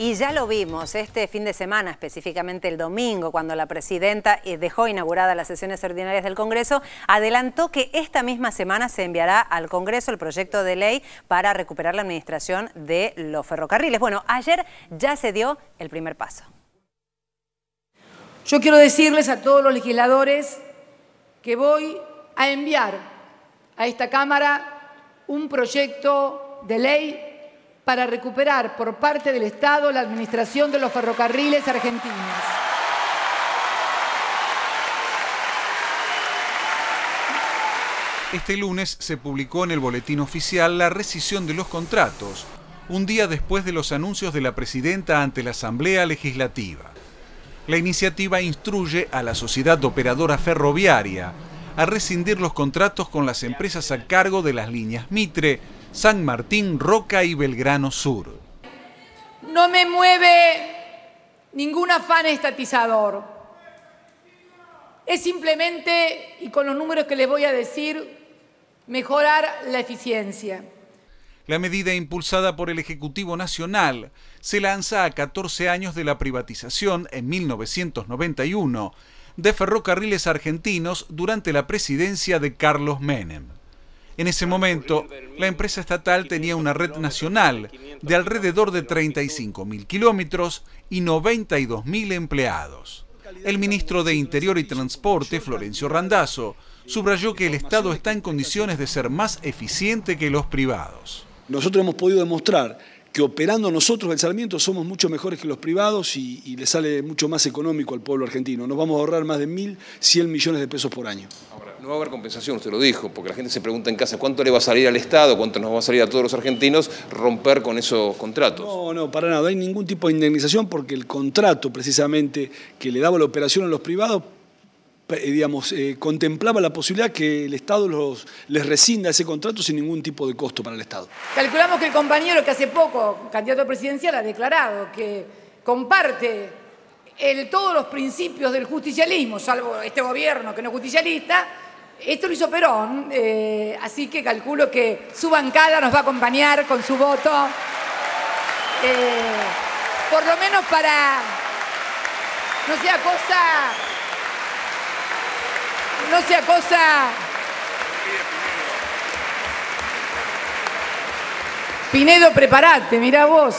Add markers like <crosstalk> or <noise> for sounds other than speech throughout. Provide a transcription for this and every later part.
Y ya lo vimos este fin de semana, específicamente el domingo, cuando la presidenta eh, dejó inauguradas las sesiones ordinarias del Congreso, adelantó que esta misma semana se enviará al Congreso el proyecto de ley para recuperar la administración de los ferrocarriles. Bueno, ayer ya se dio el primer paso. Yo quiero decirles a todos los legisladores que voy a enviar a esta Cámara un proyecto de ley para recuperar por parte del Estado la administración de los ferrocarriles argentinos. Este lunes se publicó en el boletín oficial la rescisión de los contratos, un día después de los anuncios de la presidenta ante la Asamblea Legislativa. La iniciativa instruye a la Sociedad Operadora Ferroviaria a rescindir los contratos con las empresas a cargo de las líneas Mitre, San Martín, Roca y Belgrano Sur. No me mueve ningún afán estatizador. Es simplemente, y con los números que les voy a decir, mejorar la eficiencia. La medida impulsada por el Ejecutivo Nacional se lanza a 14 años de la privatización en 1991 de ferrocarriles argentinos durante la presidencia de Carlos Menem. En ese momento, la empresa estatal tenía una red nacional de alrededor de 35.000 kilómetros y 92.000 empleados. El ministro de Interior y Transporte, Florencio Randazo, subrayó que el Estado está en condiciones de ser más eficiente que los privados. Nosotros hemos podido demostrar que operando nosotros el Sarmiento somos mucho mejores que los privados y, y, le sale mucho más económico al pueblo argentino. Nos vamos a ahorrar más de 1.100 millones de pesos por año. Ahora, no va a haber compensación, usted lo dijo, porque la gente se pregunta en casa cuánto le va a salir al Estado, cuánto nos va a salir a todos los argentinos romper con esos contratos. No, no, para nada. No hay ningún tipo de indemnización porque el contrato precisamente que le daba la operación a los privados digamos, eh, contemplaba la posibilidad que el Estado los, les rescinda ese contrato sin ningún tipo de costo para el Estado. Calculamos que el compañero que hace poco, candidato presidencial, ha declarado que comparte todos los principios del justicialismo, salvo este gobierno que no es justicialista, esto lo hizo Perón, eh, así que calculo que su bancada nos va a acompañar con su voto, eh, por lo menos para, no sea cosa no sea cosa. Pinedo, preparate, mirá vos.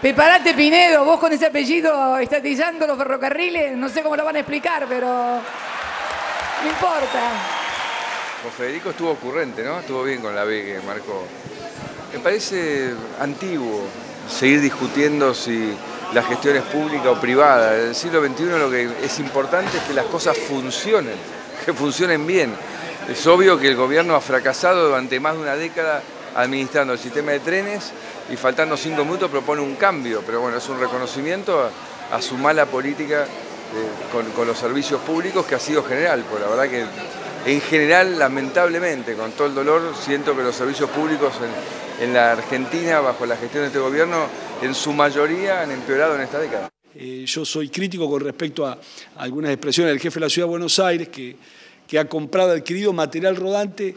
Preparate, Pinedo, vos con ese apellido estatizando los ferrocarriles, no sé cómo lo van a explicar, pero no importa. Pues Federico estuvo ocurrente, ¿no? Estuvo bien con la B que marcó. Me parece antiguo seguir discutiendo si las gestiones públicas o privadas. En el siglo XXI lo que es importante es que las cosas funcionen, <laughs> que funcionen bien. Es obvio que el gobierno ha fracasado durante más de una década administrando el sistema de trenes y faltando cinco minutos propone un cambio, pero bueno, es un reconocimiento a, su mala política eh, con, los servicios públicos que ha sido general, por pues la verdad que en general, lamentablemente, con todo el dolor, siento que los servicios públicos en la Argentina bajo la gestión de este gobierno en su mayoría han empeorado en esta década. Eh, yo soy crítico con respecto a algunas expresiones del jefe de la Ciudad de Buenos Aires que, que ha comprado, adquirido material rodante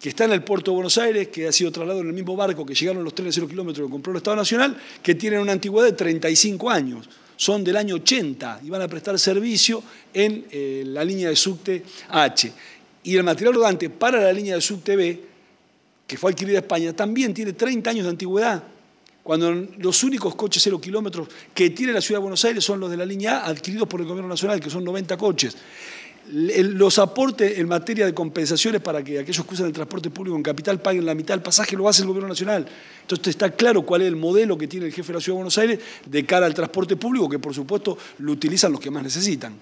que está en el puerto de Buenos Aires, que ha sido trasladado en el mismo barco que llegaron los trenes 0 kilómetros que compró el Estado Nacional, que tienen una antigüedad de 35 años. Son del año 80 y van a prestar servicio en eh, la línea de subte H. Y el material rodante para la línea de subte B que fue adquirida España, también tiene 30 años de antigüedad, cuando los únicos coches cero kilómetros que tiene la ciudad de Buenos Aires son los de la línea A, adquiridos por el Gobierno Nacional, que son 90 coches. Los aportes en materia de compensaciones para que aquellos que usan el transporte público en capital paguen la mitad del pasaje lo hace el Gobierno Nacional. Entonces está claro cuál es el modelo que tiene el jefe de la Ciudad de Buenos Aires de cara al transporte público, que por supuesto lo utilizan los que más necesitan.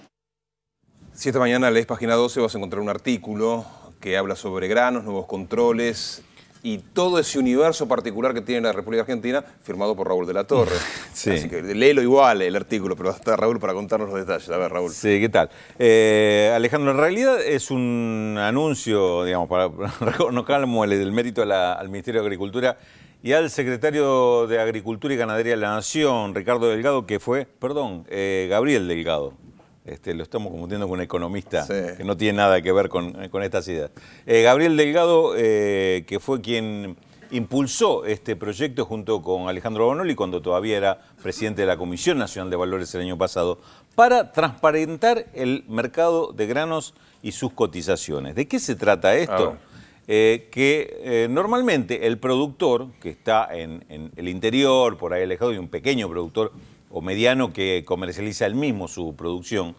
Si esta mañana lees página 12 vas a encontrar un artículo que habla sobre granos, nuevos controles y todo ese universo particular que tiene la República Argentina, firmado por Raúl de la Torre. <laughs> Sí. Así que léelo igual el artículo, pero hasta Raúl para contarnos los detalles. A ver, Raúl. Sí, ¿qué tal? Eh, Alejandro, en realidad es un anuncio, digamos, para, <laughs> no calmo, el mérito al Ministerio de Agricultura y al secretario de Agricultura y Ganadería de la Nación, Ricardo Delgado, que fue, perdón, eh, Gabriel Delgado, este, lo estamos convirtiendo con un economista que no tiene nada que ver con, estas ideas. Eh, Gabriel Delgado, eh, que fue quien impulsó este proyecto junto con Alejandro Bonoli cuando todavía era presidente de la Comisión Nacional de Valores el año pasado, para transparentar el mercado de granos y sus cotizaciones. ¿De qué se trata esto? Eh, que normalmente el productor que está en, en el interior, por ahí alejado, y un pequeño productor o mediano que comercializa él mismo su producción,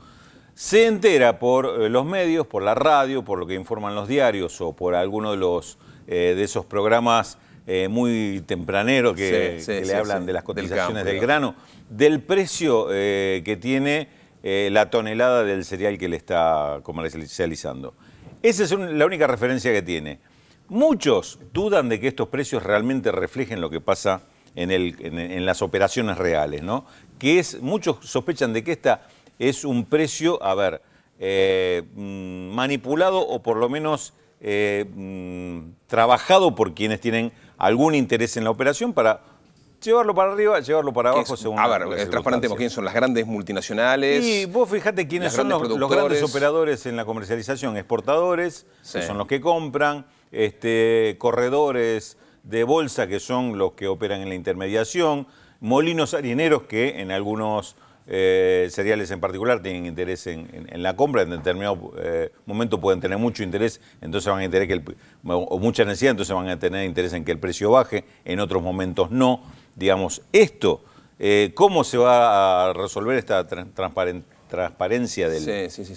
se entera por eh, los medios, por la radio, por lo que informan los diarios o por alguno de, los, eh, de esos programas eh, muy tempraneros que, le hablan de las cotizaciones del, grano, del precio que tiene la tonelada del cereal que le está comercializando. Esa es la única referencia que tiene. Muchos dudan de que estos precios realmente reflejen lo que pasa en, las operaciones reales, ¿no? Que es, muchos sospechan de que esta es un precio, a ver, eh, mm, manipulado o por lo menos eh, mm, trabajado por quienes tienen algún interés en la operación para llevarlo para arriba, llevarlo para abajo según A ver, transparentemos quiénes son las grandes multinacionales. Y vos fijate quiénes son los, grandes operadores en la comercialización, exportadores, que son los que compran, este, corredores, de bolsa, que son los que operan en la intermediación, molinos harineros, que en algunos eh, cereales en particular tienen interés en, la compra, en determinado eh, momento pueden tener mucho interés, entonces van a tener que el, o mucha necesidad, entonces van a tener interés en que el precio baje, en otros momentos no. Digamos, esto, eh, ¿cómo se va a resolver esta transparencia? transparencia del,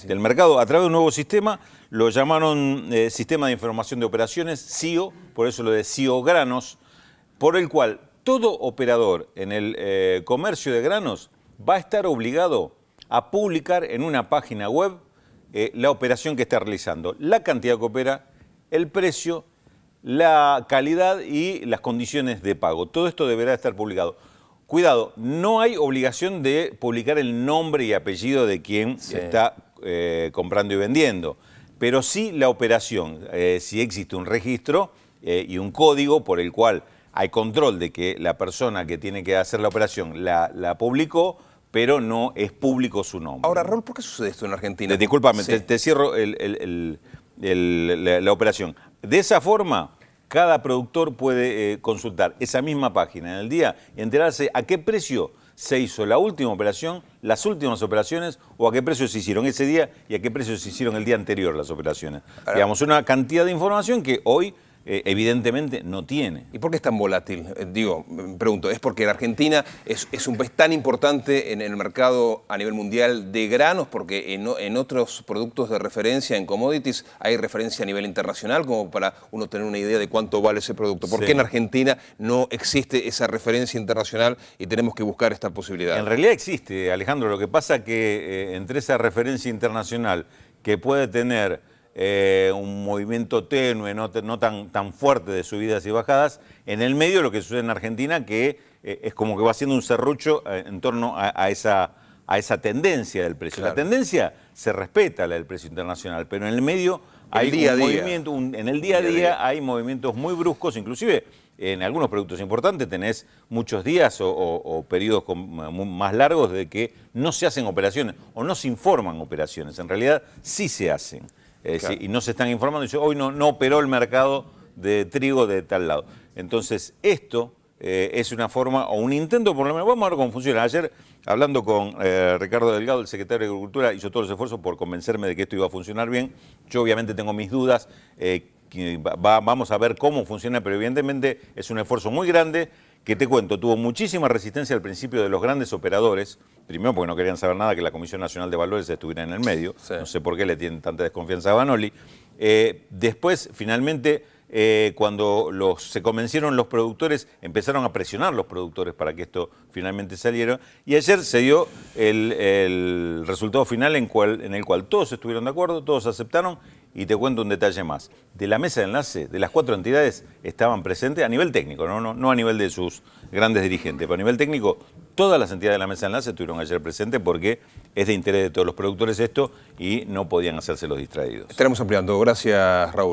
del mercado. A través de un nuevo sistema, lo llamaron eh, Sistema de Información de Operaciones, CIO, por eso lo de CIO Granos, por el cual todo operador en el eh, comercio de granos va a estar obligado a publicar en una página web eh, la operación que está realizando, la cantidad que opera, el precio, la calidad y las condiciones de pago. Todo esto deberá estar publicado. Cuidado, no hay obligación de publicar el nombre y apellido de quien se está eh, comprando y vendiendo, pero sí la operación. Eh, si existe un registro eh, y un código por el cual hay control de que la persona que tiene que hacer la operación la, publicó, pero no es público su nombre. Ahora, Raúl, ¿por qué sucede esto en Argentina? Disculpame, te, cierro la operación. De esa forma, cada productor puede eh, consultar esa misma página en el día y enterarse a qué precio se hizo la última operación, las últimas operaciones o a qué precio se hicieron ese día y a qué precio se hicieron el día anterior las operaciones. Digamos, una cantidad de información que hoy eh, evidentemente no tiene. ¿Y por qué es tan volátil? Eh, digo, me pregunto, ¿es porque la Argentina es, un país tan importante en el mercado a nivel mundial de granos? Porque en, en, otros productos de referencia, en commodities, hay referencia a nivel internacional como para uno tener una idea de cuánto vale ese producto. ¿Por qué en Argentina no existe esa referencia internacional y tenemos que buscar esta posibilidad? En realidad existe, Alejandro. Lo que pasa que eh, entre esa referencia internacional que puede tener eh, un movimiento tenue, no, tan, tan, fuerte de subidas y bajadas. En el medio lo que sucede en Argentina, que eh, es como que va haciendo un serrucho eh, en torno a, esa, a esa tendencia del precio. La tendencia se respeta, la del precio internacional, pero en el medio hay un movimiento, en el día, a día hay movimientos muy bruscos, inclusive en algunos productos importantes tenés muchos días o, periodos más largos de que no se hacen operaciones o no se informan operaciones. En realidad sí se hacen. Eh, y no se están informando. Dice, hoy no, no operó el mercado de trigo de tal lado. Entonces, esto eh, es una forma, o un intento por lo menos, vamos a ver cómo funciona. Ayer, hablando con eh, Ricardo Delgado, el secretario de Agricultura, hizo todos los esfuerzos por convencerme de que esto iba a funcionar bien. Yo obviamente tengo mis dudas, vamos a ver cómo funciona, pero evidentemente es un esfuerzo muy grande que te cuento, tuvo muchísima resistencia al principio de los grandes operadores, primero porque no querían saber nada que la Comisión Nacional de Valores estuviera en el medio, no sé por qué le tienen tanta desconfianza a Banoli, eh, después finalmente eh, cuando se convencieron los productores, empezaron a presionar los productores para que esto finalmente saliera. Y ayer se dio el, resultado final en, el cual todos estuvieron de acuerdo, todos aceptaron. Y te cuento un detalle más. De la mesa de enlace, de las cuatro entidades estaban presentes a nivel técnico, no, a nivel de sus grandes dirigentes, pero a nivel técnico, todas las entidades de la mesa de enlace estuvieron ayer presentes porque es de interés de todos los productores esto y no podían los distraídos. Estaremos ampliando. Gracias, Raúl.